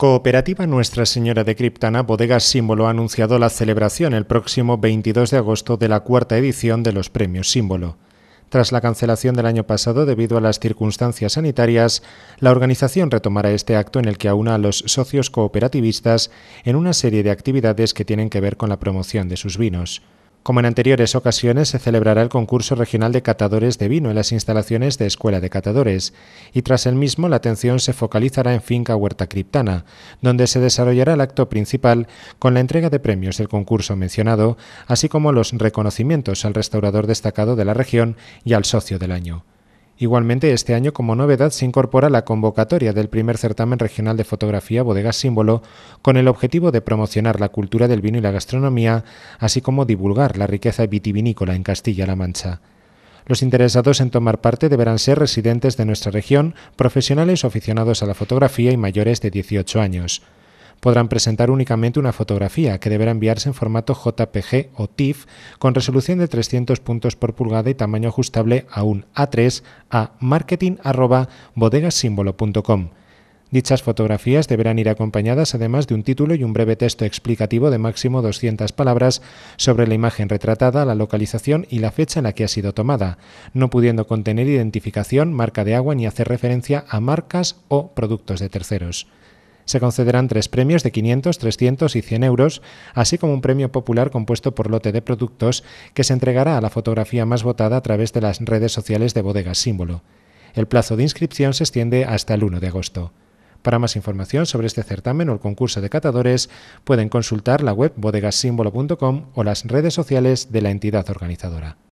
Cooperativa Nuestra Señora de Criptana, Bodegas Símbolo ha anunciado la celebración el próximo 22 de agosto de la cuarta edición de los Premios Símbolo. Tras la cancelación del año pasado debido a las circunstancias sanitarias, la organización retomará este acto en el que aúna a los socios cooperativistas en una serie de actividades que tienen que ver con la promoción de sus vinos. Como en anteriores ocasiones, se celebrará el concurso regional de catadores de vino en las instalaciones de Escuela de Catadores, y tras el mismo la atención se focalizará en Finca Huerta Criptana, donde se desarrollará el acto principal con la entrega de premios del concurso mencionado, así como los reconocimientos al restaurador destacado de la región y al socio del año. Igualmente, este año como novedad se incorpora la convocatoria del primer certamen regional de fotografía Bodegas Símbolo con el objetivo de promocionar la cultura del vino y la gastronomía, así como divulgar la riqueza vitivinícola en Castilla-La Mancha. Los interesados en tomar parte deberán ser residentes de nuestra región, profesionales o aficionados a la fotografía y mayores de 18 años podrán presentar únicamente una fotografía que deberá enviarse en formato JPG o TIFF con resolución de 300 puntos por pulgada y tamaño ajustable a un A3 a marketing@bodegassimbolo.com. Dichas fotografías deberán ir acompañadas además de un título y un breve texto explicativo de máximo 200 palabras sobre la imagen retratada, la localización y la fecha en la que ha sido tomada, no pudiendo contener identificación, marca de agua ni hacer referencia a marcas o productos de terceros se concederán tres premios de 500, 300 y 100 euros, así como un premio popular compuesto por lote de productos que se entregará a la fotografía más votada a través de las redes sociales de Bodegas Símbolo. El plazo de inscripción se extiende hasta el 1 de agosto. Para más información sobre este certamen o el concurso de catadores, pueden consultar la web bodegasímbolo.com o las redes sociales de la entidad organizadora.